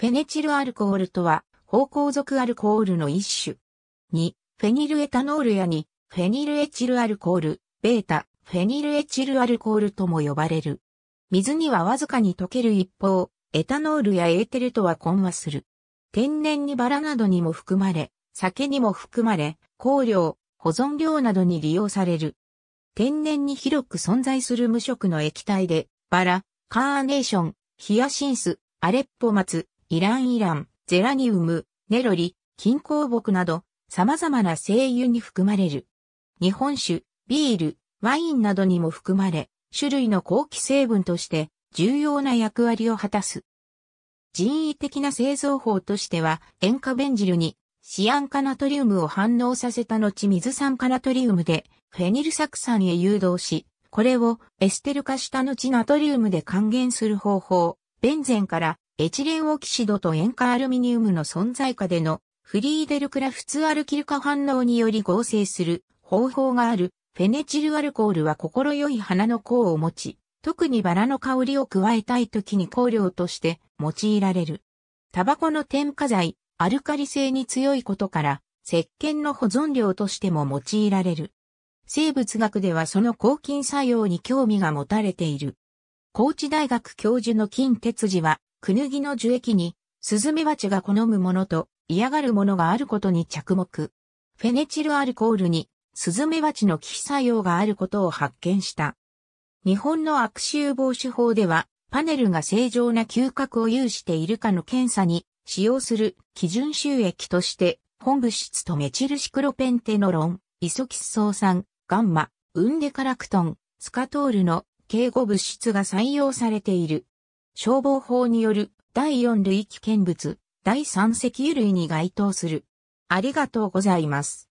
フェネチルアルコールとは、芳香属アルコールの一種。2、フェニルエタノールや2、フェニルエチルアルコール、ベータ、フェニルエチルアルコールとも呼ばれる。水にはわずかに溶ける一方、エタノールやエーテルとは混和する。天然にバラなどにも含まれ、酒にも含まれ、香料、保存料などに利用される。天然に広く存在する無色の液体で、バラ、カーネーション、ヒアシンス、アレッポ松、イランイラン、ゼラニウム、ネロリ、金鉱木など、様々な精油に含まれる。日本酒、ビール、ワインなどにも含まれ、種類の後期成分として重要な役割を果たす。人為的な製造法としては、塩化ベンジルにシアン化ナトリウムを反応させた後水酸化ナトリウムでフェニル酢酸へ誘導し、これをエステル化した後ナトリウムで還元する方法、ベンゼンからエチレンオキシドと塩化アルミニウムの存在下でのフリーデルクラフツアルキル化反応により合成する方法があるフェネチルアルコールは心よい花の香を持ち、特にバラの香りを加えたい時に香料として用いられる。タバコの添加剤、アルカリ性に強いことから、石鹸の保存料としても用いられる。生物学ではその抗菌作用に興味が持たれている。高知大学教授の金哲司は、クヌギの樹液に、スズメバチが好むものと嫌がるものがあることに着目。フェネチルアルコールに、スズメバチの危機作用があることを発見した。日本の悪臭防止法では、パネルが正常な嗅覚を有しているかの検査に使用する基準収益として、本物質とメチルシクロペンテノロン、イソキスソウ酸、ガンマ、ウンデカラクトン、スカトールの敬語物質が採用されている。消防法による第4類危険物、第3石油類に該当する。ありがとうございます。